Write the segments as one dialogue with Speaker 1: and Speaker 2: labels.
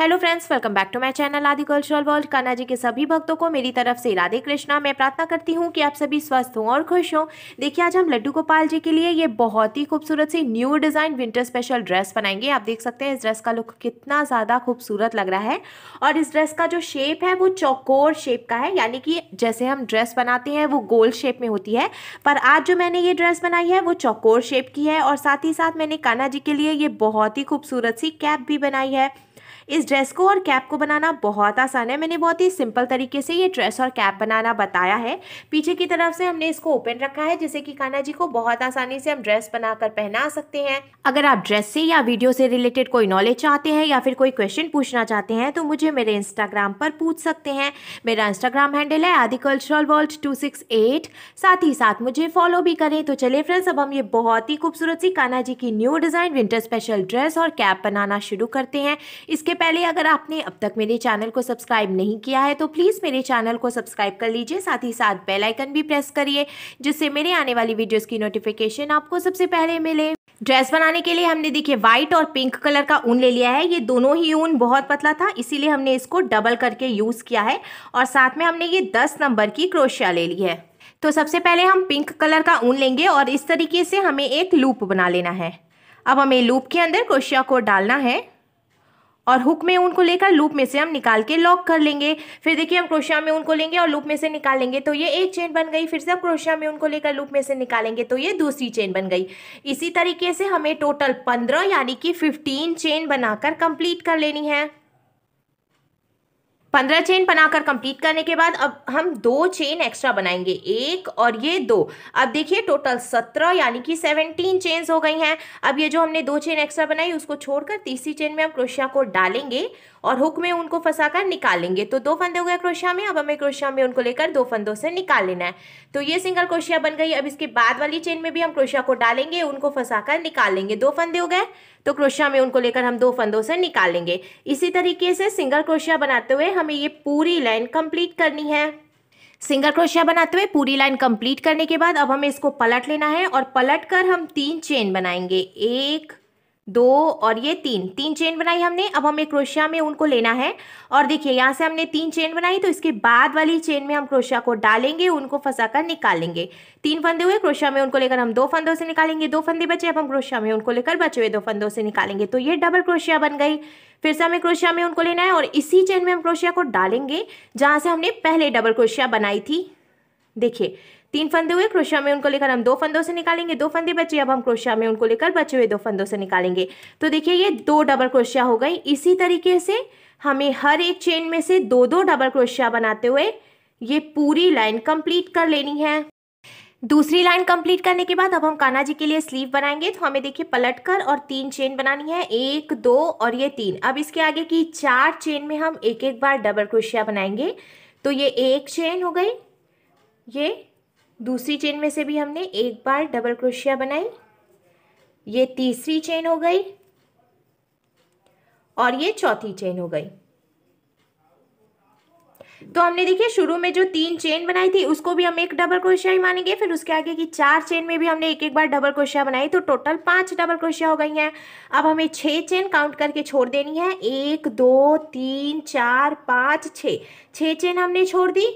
Speaker 1: hello friends welcome back to my channel Aadi cultural world Kanha ji के सभी भक्तों को मेरी तरफ से राधे कृष्णा मैं प्रार्थना करती हूँ कि आप सभी स्वस्थ हों और खुश हों देखिए आज हम लड्डू गोपाल जी के लिए ये बहुत ही खूबसूरत सी new design winter special dress बनाएंगे आप देख सकते हैं इस ड्रेस का लुक कितना ज़्यादा खूबसूरत लग रहा है और इस ड्रेस का जो शेप है वो चौकोर शेप का है यानी कि जैसे हम ड्रेस बनाते हैं वो गोल शेप में होती है पर आज जो मैंने ये ड्रेस बनाई है वो चौकोर शेप की है और साथ ही साथ मैंने कान्हा जी के लिए ये बहुत ही खूबसूरत सी कैप भी बनाई है इस ड्रेस को और कैप को बनाना बहुत आसान है मैंने बहुत ही सिंपल तरीके से ये ड्रेस और कैप बनाना बताया है पीछे की तरफ से हमने इसको ओपन रखा है जिससे कि कान्हा जी को बहुत आसानी से हम ड्रेस बनाकर पहना सकते हैं अगर आप ड्रेस से या वीडियो से रिलेटेड कोई नॉलेज चाहते हैं या फिर कोई क्वेश्चन पूछना चाहते हैं तो मुझे मेरे इंस्टाग्राम पर पूछ सकते हैं मेरा इंस्टाग्राम हैंडल है Aadi cultural world two six eight साथ ही साथ मुझे फॉलो भी करें तो चलिए फ्रेंड्स अब हम ये बहुत ही खूबसूरत सी कान्हा जी की new design winter special dress और कैप बनाना शुरू करते हैं इसके पहले अगर आपने अब तक मेरे चैनल को सब्सक्राइब नहीं किया है तो प्लीज़ मेरे चैनल को सब्सक्राइब कर लीजिए साथ ही साथ बेल आइकन भी प्रेस करिए जिससे मेरे आने वाली वीडियोस की नोटिफिकेशन आपको सबसे पहले मिले ड्रेस बनाने के लिए हमने देखिए व्हाइट और पिंक कलर का ऊन ले लिया है ये दोनों ही ऊन बहुत पतला था इसीलिए हमने इसको डबल करके यूज़ किया है और साथ में हमने ये दस नंबर की क्रोशिया ले ली है तो सबसे पहले हम पिंक कलर का ऊन लेंगे और इस तरीके से हमें एक लूप बना लेना है अब हमें लूप के अंदर क्रोशिया को डालना है और हुक में उनको लेकर लूप में से हम निकाल के लॉक कर लेंगे फिर देखिए हम क्रोशिया में उनको लेंगे और लूप में से निकाल लेंगे तो ये एक चेन बन गई फिर से हम क्रोशिया में उनको लेकर लूप में से निकालेंगे तो ये दूसरी चेन बन गई इसी तरीके से हमें टोटल पंद्रह यानी कि फिफ्टीन चेन बनाकर कंप्लीट कर लेनी है पंद्रह चेन बनाकर कंप्लीट करने के बाद अब हम दो चेन एक्स्ट्रा बनाएंगे एक और ये दो अब देखिए टोटल सत्रह यानी कि सेवनटीन चेन्स हो गई हैं अब ये जो हमने दो चेन एक्स्ट्रा बनाई उसको छोड़कर तीसरी चेन में हम क्रोशिया को डालेंगे और हुक में उनको फंसाकर निकालेंगे तो दो फंदे हो गए क्रोशिया में अब हमें क्रोशिया में उनको लेकर दो फंदों से निकाल लेना है तो ये सिंगल क्रोशिया बन गई अब इसके बाद वाली चेन में भी हम क्रोशिया को डालेंगे उनको फंसाकर लेंगे दो फंदे हो गए तो क्रोशिया में उनको लेकर हम दो फंदों से निकालेंगे इसी तरीके से सिंगल क्रोशिया बनाते हुए हमें ये पूरी लाइन कंप्लीट करनी है सिंगल क्रोशिया बनाते हुए पूरी लाइन कंप्लीट करने के बाद अब हमें इसको पलट लेना है और पलट कर हम तीन चेन बनाएंगे एक दो और ये तीन तीन चेन बनाई हमने अब हमें क्रोशिया में उनको लेना है और देखिए यहाँ से हमने तीन चेन बनाई तो इसके बाद वाली चेन में हम क्रोशिया को डालेंगे उनको फंसा कर निकालेंगे तीन फंदे हुए क्रोशिया में उनको लेकर हम दो फंदों से निकालेंगे दो फंदे बचे अब हम क्रोशिया में उनको लेकर बचे हुए दो फंदों से निकालेंगे तो ये डबल क्रोशिया बन गई फिर से हमें क्रोशिया में उनको लेना है और इसी चेन में हम क्रोशिया को डालेंगे जहाँ से हमने पहले डबल क्रोशिया बनाई थी देखिए तीन फंदे हुए क्रोशिया में उनको लेकर हम दो फंदों से निकालेंगे दो फंदे बचे अब हम क्रोशिया में उनको लेकर बचे हुए दो फंदों से निकालेंगे तो देखिए ये दो डबल क्रोशिया हो गई इसी तरीके से हमें हर एक चेन में से दो दो डबल क्रोशिया बनाते हुए ये पूरी लाइन कंप्लीट कर लेनी है दूसरी लाइन कंप्लीट करने के बाद अब हम कान्हा जी के लिए स्लीव बनाएंगे तो हमें देखिए पलट कर और तीन चेन बनानी है एक दो और ये तीन अब इसके आगे की चार चेन में हम एक एक बार डबल क्रोशिया बनाएंगे तो ये एक चेन हो गई ये दूसरी चेन में से भी हमने एक बार डबल क्रोशिया बनाई ये तीसरी चेन हो गई और ये चौथी चेन हो गई तो हमने देखिए शुरू में जो तीन चेन बनाई थी उसको भी हम एक डबल क्रोशिया ही मानेंगे फिर उसके आगे की चार चेन में भी हमने एक एक बार डबल क्रोशिया बनाई तो टोटल पांच डबल क्रोशिया हो गई हैं अब हमें छह चेन काउंट करके छोड़ देनी है एक दो तीन चार पाँच छ छह चेन हमने छोड़ दी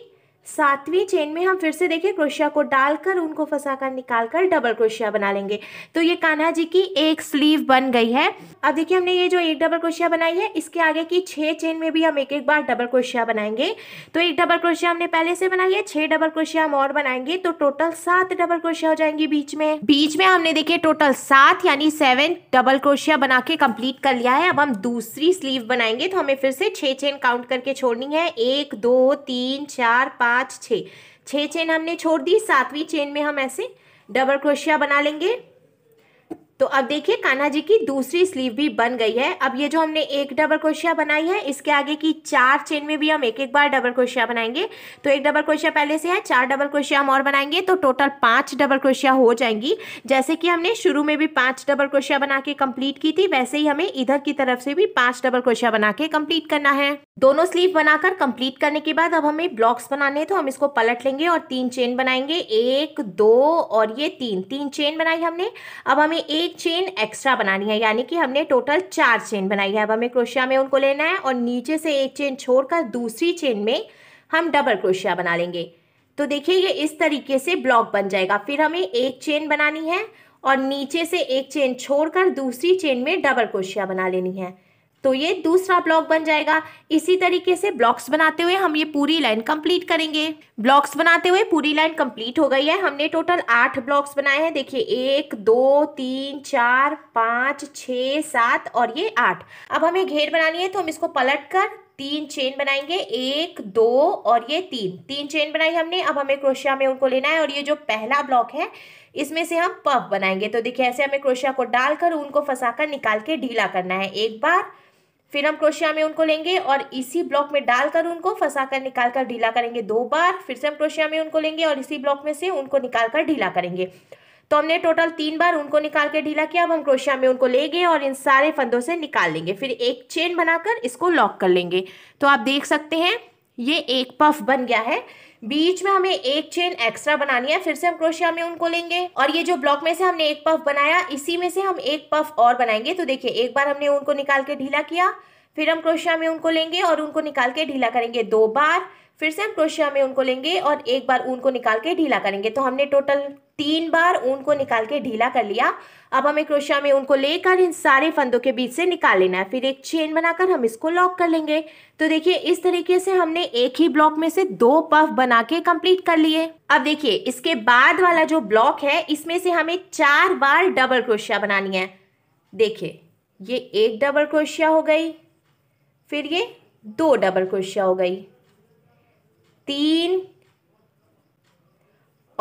Speaker 1: सातवीं चेन में हम फिर से देखिए क्रोशिया को डालकर उनको फंसा कर निकाल कर डबल क्रोशिया बना लेंगे तो ये कान्हा जी की एक स्लीव बन गई है अब देखिए हमने ये जो एक डबल क्रोशिया बनाई है इसके आगे की छः चेन में भी हम एक एक बार डबल क्रोशिया बनाएंगे तो एक डबल क्रोशिया हमने पहले से बनाई है छः डबल क्रोशिया हम और बनाएंगे तो टोटल सात डबल क्रोशिया हो जाएंगी बीच में बीच में हमने देखिए टोटल सात यानी सेवन डबल क्रोशिया बना के कंप्लीट कर लिया है अब हम दूसरी स्लीव बनाएंगे तो हमें फिर से छः चेन काउंट करके छोड़नी है एक दो तीन चार पाँच पाँच छः छः चेन हमने छोड़ दी सातवीं चेन में हम ऐसे डबल क्रोशिया बना लेंगे तो अब देखिए कान्हा जी की दूसरी स्लीव भी बन गई है अब ये जो हमने एक डबल क्रोशिया बनाई है इसके आगे की चार चेन में भी हम एक एक बार डबल क्रोशिया बनाएंगे तो एक डबल क्रोशिया पहले से है चार डबल क्रोशिया हम और बनाएंगे तो टोटल पांच डबल क्रोशिया हो जाएंगी जैसे कि हमने शुरू में भी पांच डबल क्रोशिया बना के कम्प्लीट की थी वैसे ही हमें इधर की तरफ से भी पांच डबल क्रोशिया बना के कम्प्लीट करना है दोनों स्लीव बनाकर कंप्लीट करने के बाद अब हमें ब्लॉक्स बनाने हैं तो हम इसको पलट लेंगे और तीन चेन बनाएंगे एक दो और ये तीन तीन चेन बनाई हमने अब हमें एक चेन एक्स्ट्रा बनानी है यानी कि हमने टोटल चार चेन बनाई है अब हमें क्रोशिया में उनको लेना है और नीचे से एक चेन छोड़कर दूसरी चेन में हम डबल क्रोशिया बना लेंगे तो देखिए ये इस तरीके से ब्लॉक बन जाएगा फिर हमें एक चेन बनानी है और नीचे से एक चेन छोड़कर दूसरी चेन में डबल क्रोशिया बना लेनी है तो ये दूसरा ब्लॉक बन जाएगा इसी तरीके से ब्लॉक्स बनाते हुए हम ये पूरी लाइन कंप्लीट करेंगे ब्लॉक्स बनाते हुए पूरी लाइन कंप्लीट हो गई है हमने टोटल आठ ब्लॉक्स बनाए हैं देखिए एक दो तीन चार पाँच छ सात और ये आठ अब हमें घेर बनानी है तो हम इसको पलट कर तीन चेन बनाएंगे एक दो और ये तीन तीन चेन बनाई हमने अब हमें क्रोशिया में उनको लेना है और ये जो पहला ब्लॉक है इसमें से हम पफ बनाएंगे तो देखिए ऐसे हमें क्रोशिया को डालकर उनको फंसाकर निकाल के ढीला करना है एक बार फिर हम क्रोशिया में उनको लेंगे और इसी ब्लॉक में डालकर उनको फंसा कर निकाल कर ढीला करेंगे दो बार फिर से हम क्रोशिया में उनको लेंगे और इसी ब्लॉक में से उनको निकाल कर ढीला करेंगे तो हमने टोटल तीन बार उनको निकाल के ढीला किया अब हम क्रोशिया में उनको लेंगे और इन सारे फंदों से निकाल लेंगे फिर एक चेन बनाकर इसको लॉक कर लेंगे तो आप देख सकते हैं ये एक पफ बन गया है बीच में हमें एक चेन एक्स्ट्रा बनानी है फिर से हम क्रोशिया में उनको लेंगे और ये जो ब्लॉक में से हमने एक पफ बनाया इसी में से हम एक पफ और बनाएंगे तो देखिए एक बार हमने उनको निकाल के ढीला किया फिर हम क्रोशिया में उनको लेंगे और उनको निकाल के ढीला करेंगे दो बार फिर से हम क्रोशिया में उनको लेंगे और एक बार ऊन को निकाल के ढीला करेंगे तो हमने टोटल तीन बार ऊन को निकाल के ढीला कर लिया अब हमें क्रोशिया में उनको लेकर इन सारे फंदों के बीच से निकाल लेना है फिर एक चेन बनाकर हम इसको लॉक कर लेंगे तो देखिए इस तरीके से हमने एक ही ब्लॉक में से दो पफ बना के कंप्लीट कर लिए अब देखिए इसके बाद वाला जो ब्लॉक है इसमें से हमें चार बार डबल क्रोशिया बनानी है देखिए ये एक डबल क्रोशिया हो गई फिर ये दो डबल क्रोशिया हो गई तीन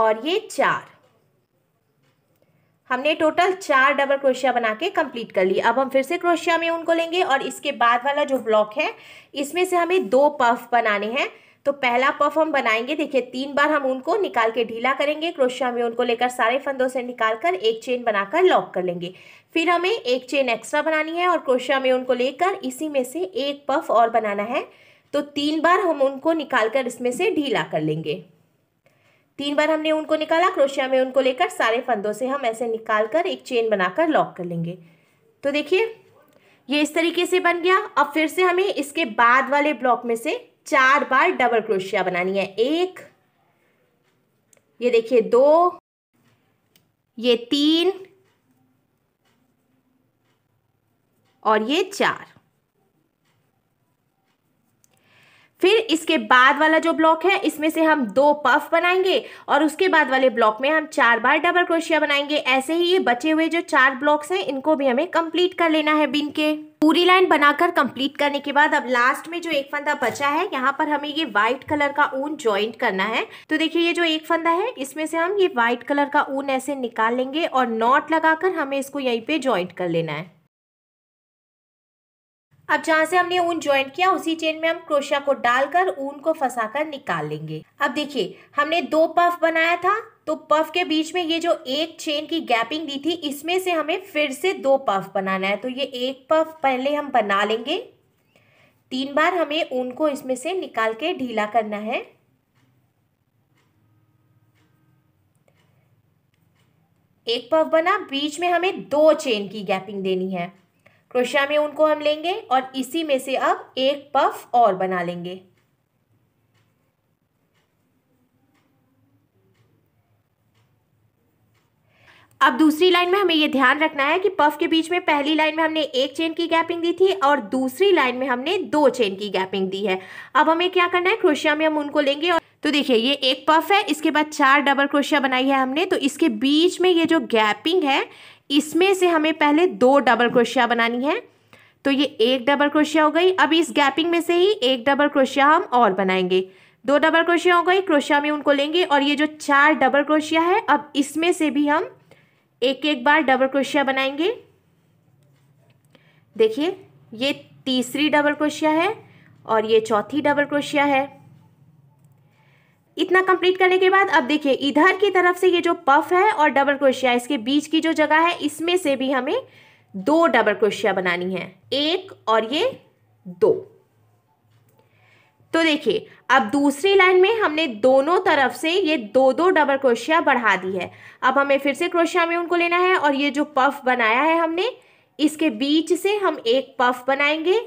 Speaker 1: और ये चार हमने टोटल चार डबल क्रोशिया बना के कंप्लीट कर ली अब हम फिर से क्रोशिया में उनको लेंगे और इसके बाद वाला जो ब्लॉक है इसमें से हमें दो पफ बनाने हैं तो पहला पफ हम बनाएंगे देखिए तीन बार हम उनको निकाल के ढीला करेंगे क्रोशिया में उनको लेकर सारे फंदों से निकाल कर एक चेन बनाकर लॉक कर लेंगे फिर हमें एक चेन एक्स्ट्रा बनानी है और क्रोशिया में उनको लेकर इसी में से एक पफ और बनाना है तो तीन बार हम उनको निकाल कर इसमें से ढीला कर लेंगे तीन बार हमने उनको निकाला क्रोशिया में उनको लेकर सारे फंदों से हम ऐसे निकाल कर एक चेन बनाकर लॉक कर लेंगे तो देखिए ये इस तरीके से बन गया अब फिर से हमें इसके बाद वाले ब्लॉक में से चार बार डबल क्रोशिया बनानी है एक ये देखिए दो ये तीन और ये चार फिर इसके बाद वाला जो ब्लॉक है इसमें से हम दो पफ बनाएंगे और उसके बाद वाले ब्लॉक में हम चार बार डबल क्रोशिया बनाएंगे ऐसे ही ये बचे हुए जो चार ब्लॉक्स हैं इनको भी हमें कंप्लीट कर लेना है बिन के पूरी लाइन बनाकर कंप्लीट करने के बाद अब लास्ट में जो एक फंदा बचा है यहाँ पर हमें ये व्हाइट कलर का ऊन ज्वाइंट करना है तो देखिए ये जो एक फंदा है इसमें से हम ये व्हाइट कलर का ऊन ऐसे निकाल लेंगे और नॉट लगाकर हमें इसको यहीं पे ज्वाइंट कर लेना है अब जहाँ से हमने ऊन ज्वाइंट किया उसी चेन में हम क्रोशिया को डालकर ऊन को फंसाकर निकाल लेंगे अब देखिए हमने दो पफ बनाया था तो पफ के बीच में ये जो एक चेन की गैपिंग दी थी इसमें से हमें फिर से दो पफ बनाना है तो ये एक पफ पहले हम बना लेंगे तीन बार हमें ऊन को इसमें से निकाल के ढीला करना है एक पफ बना बीच में हमें दो चेन की गैपिंग देनी है क्रोशिया में उनको हम लेंगे और इसी में से अब एक पफ और बना लेंगे अब दूसरी लाइन में हमें ये ध्यान रखना है कि पफ के बीच में पहली लाइन में हमने एक चेन की गैपिंग दी थी और दूसरी लाइन में हमने दो चेन की गैपिंग दी है अब हमें क्या करना है क्रोशिया में हम उनको लेंगे और तो देखिए ये एक पफ है इसके बाद चार डबल क्रोशिया बनाई है हमने तो इसके बीच में ये जो गैपिंग है इसमें से हमें पहले दो डबल क्रोशिया बनानी है तो ये एक डबल क्रोशिया हो गई अब इस गैपिंग में से ही एक डबल क्रोशिया हम और बनाएंगे दो डबल क्रोशिया हो गई क्रोशिया में उनको लेंगे और ये जो चार डबल क्रोशिया है अब इसमें से भी हम एक एक बार डबल क्रोशिया बनाएंगे देखिए ये तीसरी डबल क्रोशिया है और ये चौथी डबल क्रोशिया है इतना कंप्लीट करने के बाद अब देखिए इधर की तरफ से ये जो पफ है और डबल क्रोशिया इसके बीच की जो जगह है इसमें से भी हमें दो डबल क्रोशिया बनानी है एक और ये दो तो देखिए अब दूसरी लाइन में हमने दोनों तरफ से ये दो दो डबल क्रोशिया बढ़ा दी है अब हमें फिर से क्रोशिया में उनको लेना है और ये जो पफ बनाया है हमने इसके बीच से हम एक पफ बनाएंगे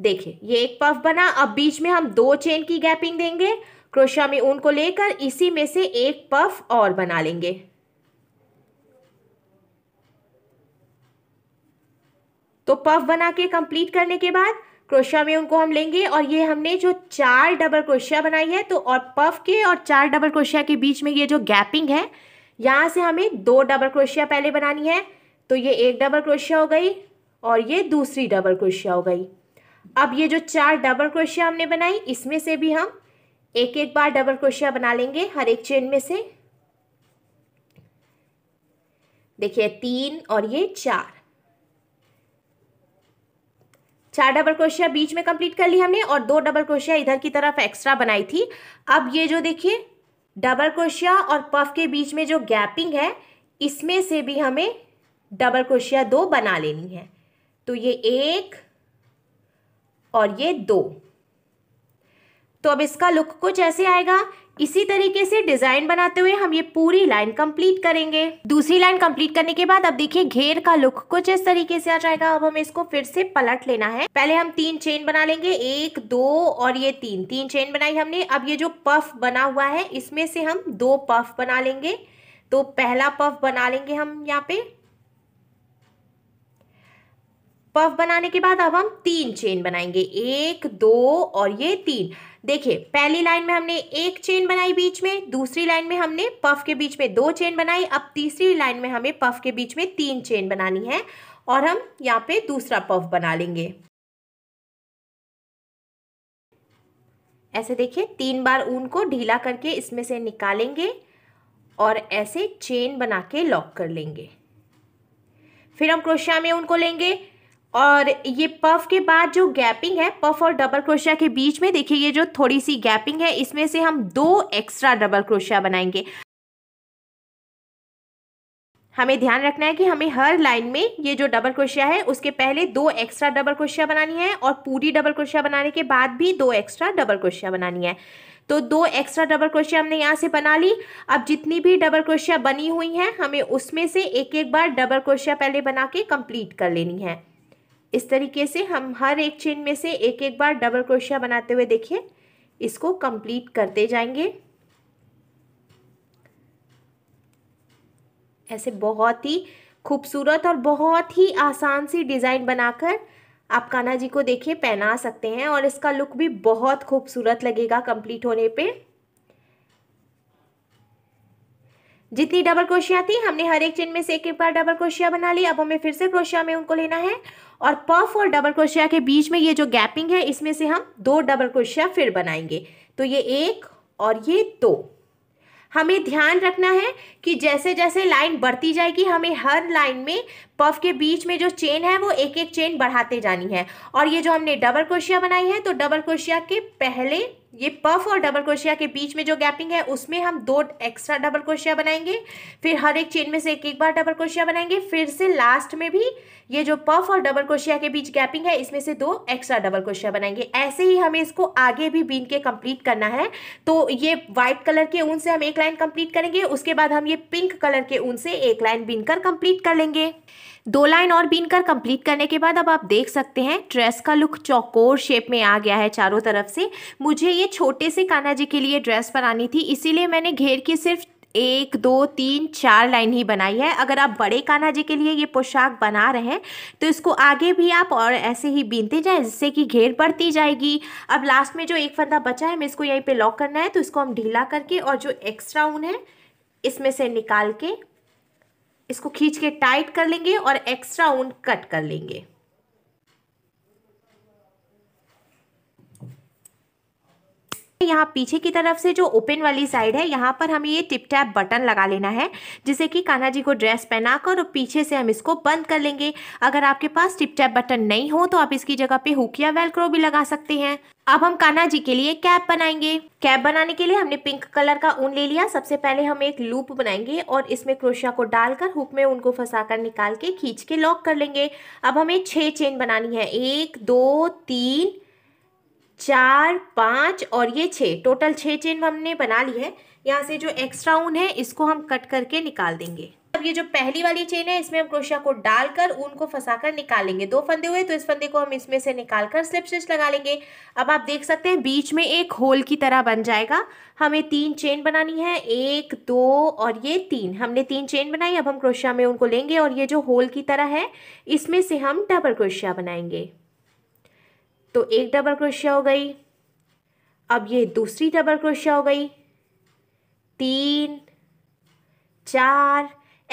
Speaker 1: देखिए ये एक पफ बना अब बीच में हम दो चेन की गैपिंग देंगे क्रोशिया में ऊन को लेकर इसी में से एक पफ और बना लेंगे तो पफ बना के कंप्लीट करने के बाद क्रोशिया में उनको हम लेंगे और ये हमने जो चार डबल क्रोशिया बनाई है तो और पफ के और चार डबल क्रोशिया के बीच में ये जो गैपिंग है यहाँ से हमें दो डबल क्रोशिया पहले बनानी है तो ये एक डबल क्रोशिया हो गई और ये दूसरी डबल क्रोशिया हो गई अब ये जो चार डबल क्रोशिया हमने बनाई इसमें से भी हम एक एक बार डबल क्रोशिया बना लेंगे हर एक चेन में से देखिए तीन और ये चार चार डबल क्रोशिया बीच में कंप्लीट कर ली हमने और दो डबल क्रोशिया इधर की तरफ एक्स्ट्रा बनाई थी अब ये जो देखिए डबल क्रोशिया और पफ के बीच में जो गैपिंग है इसमें से भी हमें डबल क्रोशिया दो बना लेनी है तो ये एक और ये दो तो अब इसका लुक कुछ ऐसे आएगा इसी तरीके से डिजाइन बनाते हुए हम ये पूरी लाइन कंप्लीट करेंगे दूसरी लाइन कंप्लीट करने के बाद अब देखिए घेर का लुक कुछ इस तरीके से आ जाएगा अब हमें इसको फिर से पलट लेना है पहले हम तीन चेन बना लेंगे एक दो और ये तीन तीन चेन बनाई हमने अब ये जो पफ बना हुआ है इसमें से हम दो पफ बना लेंगे तो पहला पफ बना लेंगे हम यहाँ पे पफ बनाने के बाद अब हम तीन चेन बनाएंगे एक दो और ये तीन देखिए पहली लाइन में हमने एक चेन बनाई बीच में दूसरी लाइन में हमने पफ के बीच में दो चेन बनाई अब तीसरी लाइन में हमें पफ के बीच में तीन चेन बनानी है और हम यहाँ पे दूसरा पफ बना लेंगे ऐसे देखिए तीन बार ऊन को ढीला करके इसमें से निकालेंगे और ऐसे चेन बना के लॉक कर लेंगे फिर हम क्रोशिया में ऊन को लेंगे और ये पफ के बाद जो गैपिंग है पफ और डबल क्रोशिया के बीच में देखिए ये जो थोड़ी सी गैपिंग है इसमें से हम दो एक्स्ट्रा डबल क्रोशिया बनाएंगे हमें ध्यान रखना है कि हमें हर लाइन में ये जो डबल क्रोशिया है उसके पहले दो एक्स्ट्रा डबल क्रोशिया बनानी है और पूरी डबल क्रोशिया बनाने के बाद भी दो एक्स्ट्रा डबल क्रोशिया बनानी है तो दो एक्स्ट्रा डबल क्रोशिया हमने यहाँ से बना ली अब जितनी भी डबल क्रोशिया बनी हुई हैं हमें उसमें से एक एक बार डबल क्रोशिया पहले बना के कंप्लीट कर लेनी है इस तरीके से हम हर एक चेन में से एक एक बार डबल क्रोशिया बनाते हुए देखिए इसको कंप्लीट करते जाएंगे ऐसे बहुत ही खूबसूरत और बहुत ही आसान सी डिज़ाइन बनाकर आप कान्हा जी को देखिए पहना सकते हैं और इसका लुक भी बहुत खूबसूरत लगेगा कंप्लीट होने पे जितनी डबल क्रोशिया थी हमने हर एक चेन में से एक बार डबल क्रोशिया बना ली अब हमें फिर से क्रोशिया में उनको लेना है और पफ और डबल क्रोशिया के बीच में ये जो गैपिंग है इसमें से हम दो डबल क्रोशिया फिर बनाएंगे तो ये एक और ये दो हमें ध्यान रखना है कि जैसे जैसे लाइन बढ़ती जाएगी हमें हर लाइन में पफ के बीच में जो चेन है वो एक एक चेन बढ़ाते जानी है और ये जो हमने डबल क्रोशिया बनाई है तो डबल क्रोशिया के पहले ये पफ और डबल क्रोशिया के बीच में जो गैपिंग है उसमें हम दो एक्स्ट्रा डबल क्रोशिया बनाएंगे फिर हर एक चेन में से एक एक बार डबल क्रोशिया बनाएंगे फिर से लास्ट में भी ये जो पफ और डबल क्रोशिया के बीच गैपिंग है इसमें से दो एक्स्ट्रा डबल क्रोशिया बनाएंगे ऐसे ही हमें इसको आगे भी बीन के कंप्लीट करना है तो ये व्हाइट कलर के ऊन से हम एक लाइन कंप्लीट करेंगे उसके बाद हम ये पिंक कलर के ऊन से एक लाइन बीन कर कंप्लीट कर लेंगे दो लाइन और बीन कर कंप्लीट करने के बाद अब आप देख सकते हैं ड्रेस का लुक चौकोर शेप में आ गया है चारों तरफ से मुझे ये छोटे से काना जी के लिए ड्रेस बनानी थी इसीलिए मैंने घेर की सिर्फ एक दो तीन चार लाइन ही बनाई है अगर आप बड़े कान्हा जी के लिए ये पोशाक बना रहे हैं तो इसको आगे भी आप और ऐसे ही बीनते जाएं जिससे कि घेर बढ़ती जाएगी अब लास्ट में जो एक फंदा बचा है मैं इसको यहीं पे लॉक करना है तो इसको हम ढीला करके और जो एक्स्ट्रा ऊन है इसमें से निकाल के इसको खींच के टाइट कर लेंगे और एक्स्ट्रा ऊन कट कर लेंगे यहाँ पीछे की तरफ से जो ओपन वाली साइड है यहाँ पर हमें ये टिप टैप बटन लगा लेना है जिसे कि कान्हा जी को ड्रेस पहना कर और पीछे से हम इसको बंद कर लेंगे अगर आपके पास टिप टैप बटन नहीं हो तो आप इसकी जगह पे हुक या वेलक्रो भी लगा सकते हैं अब हम कान्हा जी के लिए कैप बनाएंगे कैप बनाने के लिए हमने पिंक कलर का ऊन ले लिया सबसे पहले हम एक लूप बनाएंगे और इसमें क्रोशिया को डालकर हुक में उनको फंसाकर निकाल के खींच के लॉक कर लेंगे अब हमें छह चेन बनानी है एक दो तीन चार पाँच और ये छः टोटल छः चेन हमने बना ली है यहाँ से जो एक्स्ट्रा ऊन है इसको हम कट करके निकाल देंगे अब ये जो पहली वाली चेन है इसमें हम क्रोशिया को डालकर ऊन को फंसा कर निकालेंगे दो फंदे हुए तो इस फंदे को हम इसमें से निकाल कर स्लिप स्टिच लगा लेंगे अब आप देख सकते हैं बीच में एक होल की तरह बन जाएगा हमें तीन चेन बनानी है एक दो और ये तीन हमने तीन चेन बनाई अब हम क्रोशिया में उनको लेंगे और ये जो होल की तरह है इसमें से हम डबल क्रोशिया बनाएंगे तो एक डबल क्रोशिया हो गई अब ये दूसरी डबल क्रोशिया हो गई तीन चार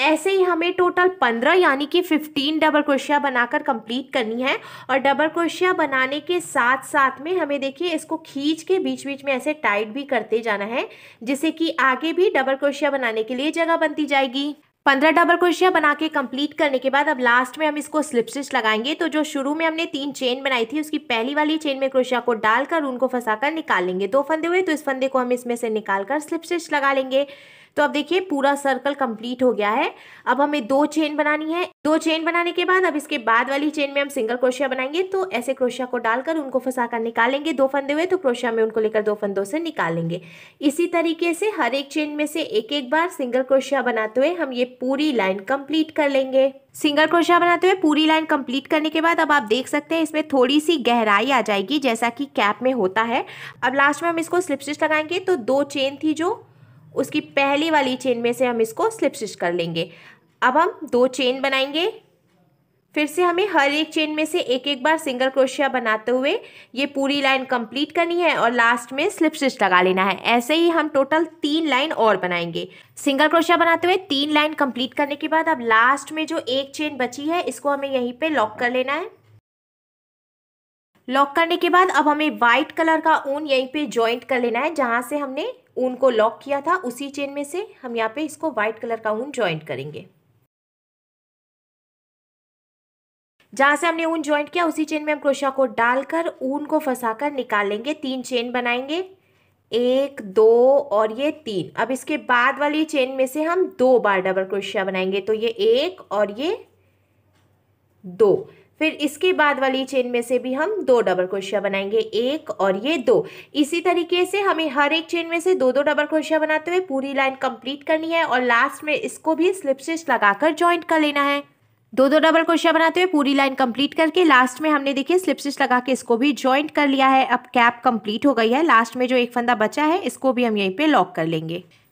Speaker 1: ऐसे ही हमें टोटल पंद्रह यानी कि फिफ्टीन डबल क्रोशिया बनाकर कंप्लीट करनी है और डबल क्रोशिया बनाने के साथ साथ में हमें देखिए इसको खींच के बीच बीच में ऐसे टाइट भी करते जाना है जिससे कि आगे भी डबल क्रोशिया बनाने के लिए जगह बनती जाएगी पंद्रह डबल क्रोशिया बना के कंप्लीट करने के बाद अब लास्ट में हम इसको स्लिप स्टिच लगाएंगे तो जो शुरू में हमने तीन चेन बनाई थी उसकी पहली वाली चेन में क्रोशिया को डालकर उनको फंसाकर निकाल लेंगे दो फंदे हुए तो इस फंदे को हम इसमें से निकाल कर स्लिप स्टिच लगा लेंगे तो अब देखिए पूरा सर्कल कंप्लीट हो गया है अब हमें दो चेन बनानी है दो चेन बनाने के बाद अब इसके बाद वाली चेन में हम सिंगल क्रोशिया बनाएंगे तो ऐसे क्रोशिया को डालकर उनको फंसा कर निकालेंगे दो फंदे हुए तो क्रोशिया में उनको लेकर दो फंदों से निकालेंगे इसी तरीके से हर एक चेन में से एक एक बार सिंगल क्रोशिया बनाते हुए हम ये पूरी लाइन कंप्लीट कर लेंगे सिंगल क्रोशिया बनाते हुए पूरी लाइन कंप्लीट करने के बाद अब आप देख सकते हैं इसमें थोड़ी सी गहराई आ जाएगी जैसा कि कैप में होता है अब लास्ट में हम इसको स्लिप स्टिच लगाएंगे तो दो चेन थी जो उसकी पहली वाली चेन में से हम इसको स्लिप स्टिच कर लेंगे अब हम दो चेन बनाएंगे फिर से हमें हर एक चेन में से एक एक बार सिंगल क्रोशिया बनाते हुए ये पूरी लाइन कंप्लीट करनी है और लास्ट में स्लिप स्टिच लगा लेना है ऐसे ही हम टोटल तीन लाइन और बनाएंगे सिंगल क्रोशिया बनाते हुए तीन लाइन कंप्लीट करने के बाद अब लास्ट में जो एक चेन बची है इसको हमें यहीं पे लॉक कर लेना है लॉक करने के बाद अब हमें व्हाइट कलर का ऊन यहीं पर ज्वाइंट कर लेना है जहाँ से हमने ऊन को लॉक किया था उसी चेन में से हम यहाँ पे इसको वाइट कलर का ऊन ज्वाइंट करेंगे जहाँ से हमने ऊन ज्वाइंट किया उसी चेन में हम क्रोशिया को डालकर ऊन को फंसाकर निकालेंगे तीन चेन बनाएंगे एक दो और ये तीन अब इसके बाद वाली चेन में से हम दो बार डबल क्रोशिया बनाएंगे तो ये एक और ये दो फिर इसके बाद वाली चेन में से भी हम दो डबल क्रोशिया बनाएंगे एक और ये दो इसी तरीके से हमें हर एक चेन में से दो दो डबल क्रोशिया बनाते हुए पूरी लाइन कंप्लीट करनी है और लास्ट में इसको भी स्लिप स्टिच लगाकर ज्वाइंट कर लेना है दो दो डबल क्रोशिया बनाते हुए पूरी लाइन कंप्लीट करके लास्ट में हमने देखिए स्लिप स्टिच लगा के इसको भी ज्वाइंट कर लिया है अब कैप कंप्लीट हो गई है लास्ट में जो एक फंदा बचा है इसको भी हम यहीं पे लॉक कर लेंगे